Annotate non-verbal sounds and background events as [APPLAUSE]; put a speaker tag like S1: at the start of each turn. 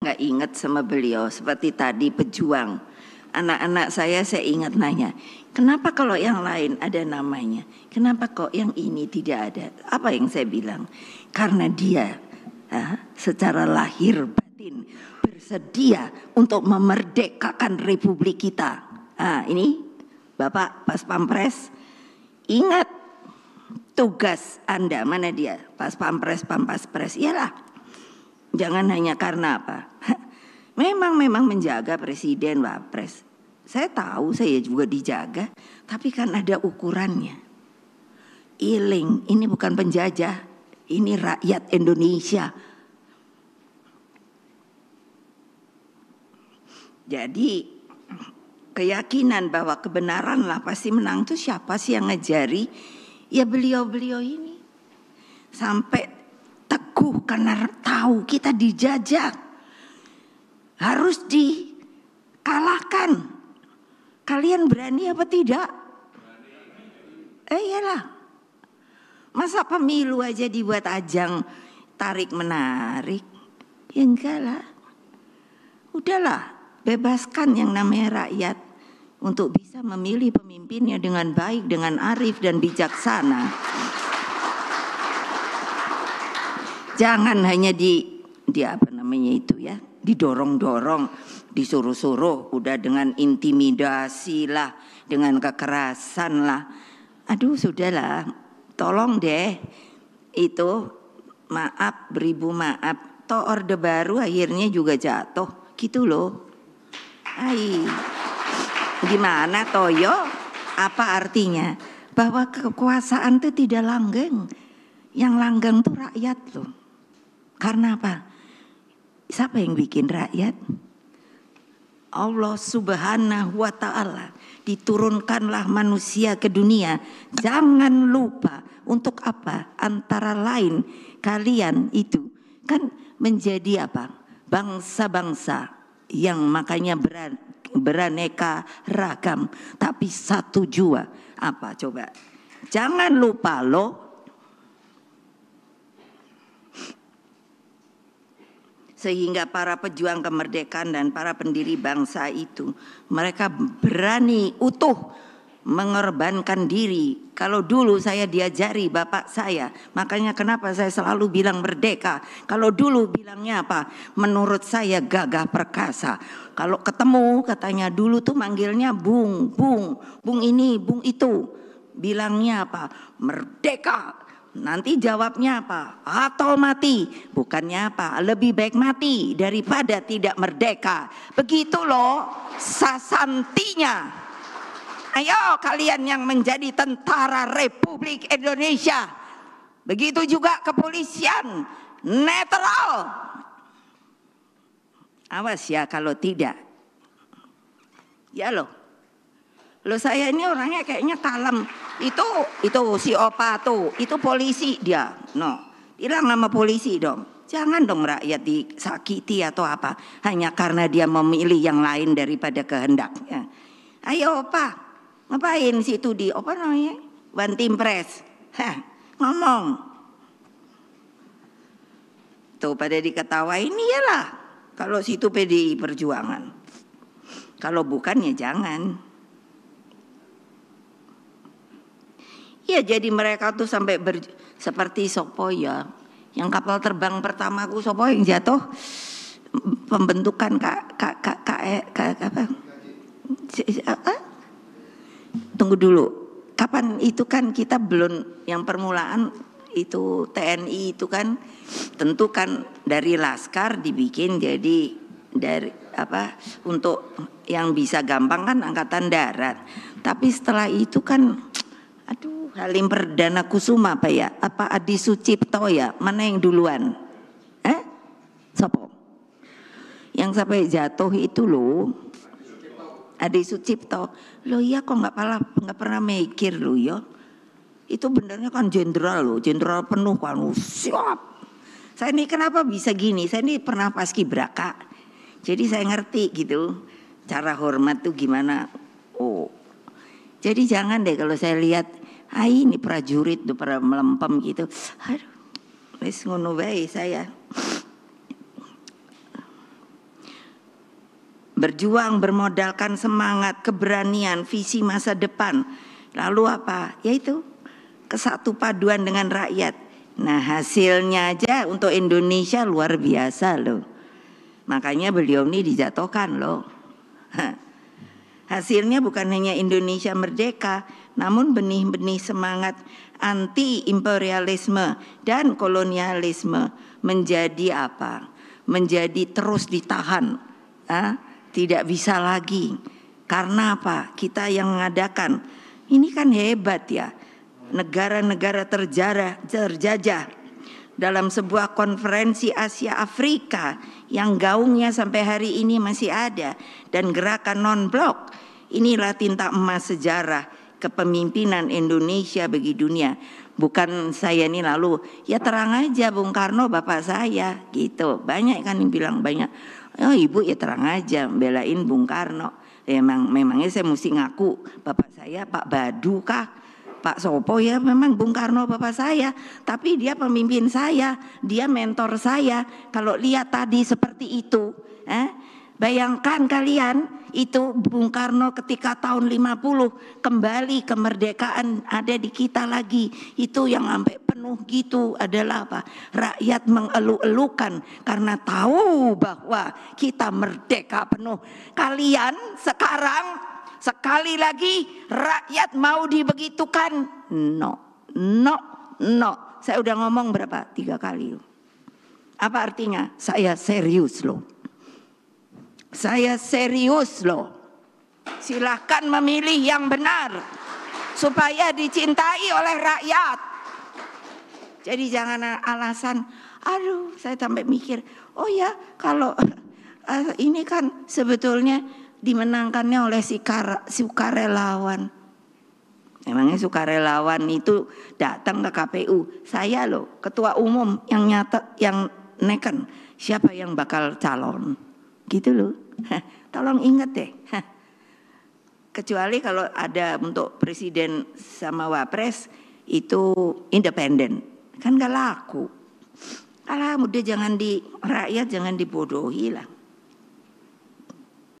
S1: nggak inget sama beliau seperti tadi pejuang anak-anak saya saya ingat nanya kenapa kalau yang lain ada namanya kenapa kok yang ini tidak ada apa yang saya bilang karena dia ha, ah, secara lahir batin bersedia untuk memerdekakan republik kita ha, ah, ini bapak pas pampres ingat tugas anda mana dia pas pampres pampas pres iyalah Jangan hanya karena apa. [LAUGHS] Memang memang menjaga presiden wapres. Saya tahu saya juga dijaga, tapi kan ada ukurannya. Iling, ini bukan penjajah, ini rakyat Indonesia. Jadi keyakinan bahwa kebenaran lah pasti menang itu siapa sih yang ngejari? Ya beliau-beliau ini. Sampai teguh karena tahu kita dijajak, Harus dikalahkan. Kalian berani apa tidak? Eh iyalah. Masa pemilu aja dibuat ajang tarik menarik? Ya enggak lah. Udahlah, bebaskan yang namanya rakyat untuk bisa memilih pemimpinnya dengan baik, dengan arif dan bijaksana. Jangan hanya di di apa namanya itu ya, didorong-dorong, disuruh-suruh udah dengan intimidasi lah, dengan kekerasan lah. Aduh, sudahlah. Tolong deh itu maaf beribu maaf. to orde baru akhirnya juga jatuh. Gitu loh. Hai. Gimana Toyo? Apa artinya? Bahwa kekuasaan itu tidak langgeng. Yang langgeng tuh rakyat loh. Karena apa? Siapa yang bikin rakyat? Allah Subhanahu wa taala. Diturunkanlah manusia ke dunia. Jangan lupa untuk apa? Antara lain kalian itu kan menjadi apa? Bangsa-bangsa yang makanya beran, beraneka ragam tapi satu jua. Apa coba? Jangan lupa loh sehingga para pejuang kemerdekaan dan para pendiri bangsa itu mereka berani utuh mengorbankan diri. Kalau dulu saya diajari bapak saya, makanya kenapa saya selalu bilang merdeka. Kalau dulu bilangnya apa? Menurut saya gagah perkasa. Kalau ketemu katanya dulu tuh manggilnya bung, bung, bung ini, bung itu. Bilangnya apa? Merdeka Nanti jawabnya apa? Atau mati. Bukannya apa? Lebih baik mati daripada tidak merdeka. Begitu loh sasantinya. Ayo kalian yang menjadi tentara Republik Indonesia. Begitu juga kepolisian netral. Awas ya kalau tidak. Ya loh. Loh saya ini orangnya kayaknya kalem itu itu si opa tuh itu polisi dia no bilang nama polisi dong jangan dong rakyat disakiti atau apa hanya karena dia memilih yang lain daripada kehendaknya ayo opa ngapain situ di apa namanya banting press Hah, ngomong tuh pada diketawain iyalah kalau situ PDI Perjuangan kalau bukan ya jangan Ya jadi mereka tuh sampai ber, seperti sopo ya. Yang kapal terbang pertama pertamaku sopo yang jatuh pembentukan kak kak kak kak, e, kak apa? Tunggu dulu. Kapan itu kan kita belum yang permulaan itu TNI itu kan tentu kan dari laskar dibikin jadi dari apa untuk yang bisa gampang kan angkatan darat. Tapi setelah itu kan aduh Halim Perdana Kusuma apa ya? Apa Adi Sucipto ya? Mana yang duluan? Eh? Sopo? Yang sampai jatuh itu loh. Adi Sucipto. lo iya kok nggak pernah nggak pernah mikir lo, ya. Itu benernya kan jenderal loh, jenderal penuh kan. Siap. Saya ini kenapa bisa gini? Saya ini pernah pas kibraka. Jadi saya ngerti gitu cara hormat tuh gimana. Oh. Jadi jangan deh kalau saya lihat ah ini prajurit tuh para melempem gitu aduh wis ngono wae saya berjuang bermodalkan semangat keberanian visi masa depan lalu apa yaitu kesatu paduan dengan rakyat nah hasilnya aja untuk Indonesia luar biasa loh makanya beliau ini dijatuhkan loh hasilnya bukan hanya Indonesia merdeka namun benih-benih semangat anti-imperialisme dan kolonialisme menjadi apa? Menjadi terus ditahan, ha? tidak bisa lagi. Karena apa? Kita yang mengadakan. Ini kan hebat ya. Negara-negara terjajah, terjajah dalam sebuah konferensi Asia Afrika yang gaungnya sampai hari ini masih ada dan gerakan non-blok. Inilah tinta emas sejarah kepemimpinan Indonesia bagi dunia. Bukan saya ini lalu ya terang aja Bung Karno bapak saya gitu. Banyak kan yang bilang banyak. Oh ibu ya terang aja belain Bung Karno. Emang, memang memangnya saya mesti ngaku bapak saya Pak Badu kah? Pak Sopo ya memang Bung Karno bapak saya, tapi dia pemimpin saya, dia mentor saya. Kalau lihat tadi seperti itu, eh, Bayangkan kalian itu Bung Karno ketika tahun 50 kembali kemerdekaan ada di kita lagi. Itu yang sampai penuh gitu adalah apa? Rakyat mengeluh-elukan karena tahu bahwa kita merdeka penuh. Kalian sekarang sekali lagi rakyat mau dibegitukan. No, no, no. Saya udah ngomong berapa? Tiga kali. Apa artinya? Saya serius loh. Saya serius loh. Silahkan memilih yang benar. Supaya dicintai oleh rakyat. Jadi jangan alasan, aduh saya sampai mikir, oh ya kalau [LAUGHS] eh, ini kan sebetulnya dimenangkannya oleh si sukarelawan. Emangnya sukarelawan itu datang ke KPU. Saya loh ketua umum yang nyata yang neken siapa yang bakal calon. Gitu loh. tolong ingat deh. Kecuali kalau ada untuk presiden sama wapres itu independen. Kan gak laku. Alah mudah jangan di rakyat jangan dibodohi lah.